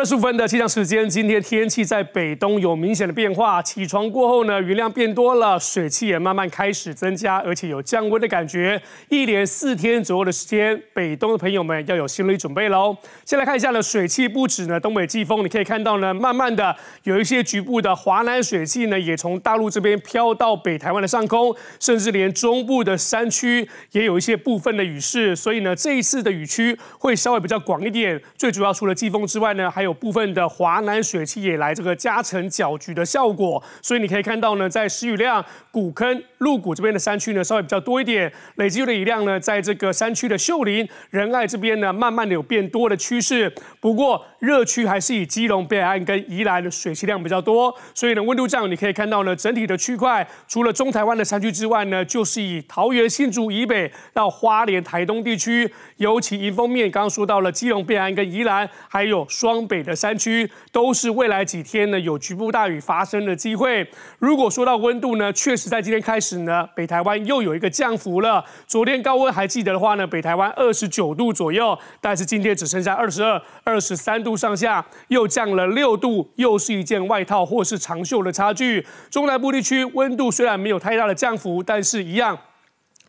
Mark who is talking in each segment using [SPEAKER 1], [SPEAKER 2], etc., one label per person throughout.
[SPEAKER 1] 二十分的气象时间，今天天气在北东有明显的变化。起床过后呢，云量变多了，水汽也慢慢开始增加，而且有降温的感觉。一连四天左右的时间，北东的朋友们要有心理准备喽。先来看一下呢，水汽不止呢，东北季风，你可以看到呢，慢慢的有一些局部的华南水汽呢，也从大陆这边飘到北台湾的上空，甚至连中部的山区也有一些部分的雨势。所以呢，这一次的雨区会稍微比较广一点。最主要除了季风之外呢，还有。有部分的华南水汽也来这个加成搅局的效果，所以你可以看到呢，在石雨亮、古坑、鹿谷这边的山区呢，稍微比较多一点累积的雨量呢，在这个山区的秀林、仁爱这边呢，慢慢的有变多的趋势。不过热区还是以基隆、北岸跟宜兰的水汽量比较多，所以呢，温度降，你可以看到呢，整体的区块除了中台湾的山区之外呢，就是以桃园新竹以北到花莲、台东地区，尤其迎风面，刚刚说到了基隆、北岸跟宜兰，还有双北。北的山区都是未来几天呢有局部大雨发生的机会。如果说到温度呢，确实在今天开始呢，北台湾又有一个降幅了。昨天高温还记得的话呢，北台湾二十九度左右，但是今天只剩下二十二、二十三度上下，又降了六度，又是一件外套或是长袖的差距。中南部地区温度虽然没有太大的降幅，但是一样。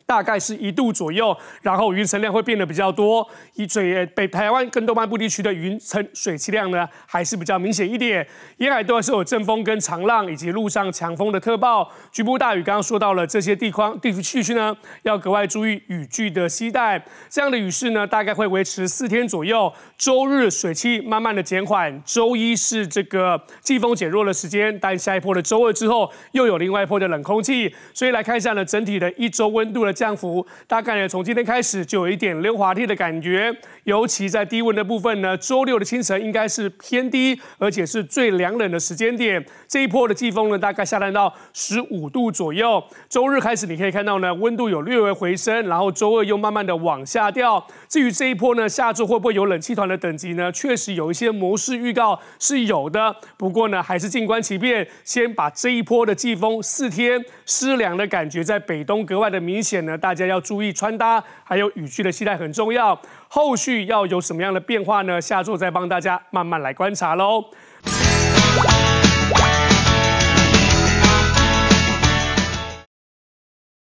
[SPEAKER 1] 大概是一度左右，然后云层量会变得比较多，以最北台湾跟东半部地区的云层水汽量呢，还是比较明显一点。沿海都是有阵风跟长浪，以及路上强风的特报，局部大雨。刚刚说到了这些地方地区区呢，要格外注意雨具的携带。这样的雨势呢，大概会维持四天左右。周日水汽慢慢的减缓，周一是这个季风减弱的时间，但下一波的周二之后，又有另外一波的冷空气，所以来看一下呢，整体的一周温度的。降幅大概呢，从今天开始就有一点溜滑梯的感觉，尤其在低温的部分呢，周六的清晨应该是偏低，而且是最凉冷的时间点。这一波的季风呢，大概下降到十五度左右。周日开始你可以看到呢，温度有略微回升，然后周二又慢慢的往下掉。至于这一波呢，下周会不会有冷气团的等级呢？确实有一些模式预告是有的，不过呢，还是静观其变，先把这一波的季风四天湿凉的感觉在北东格外的明显。那大家要注意穿搭，还有语句的期待很重要。后续要有什么样的变化呢？下座再帮大家慢慢来观察喽。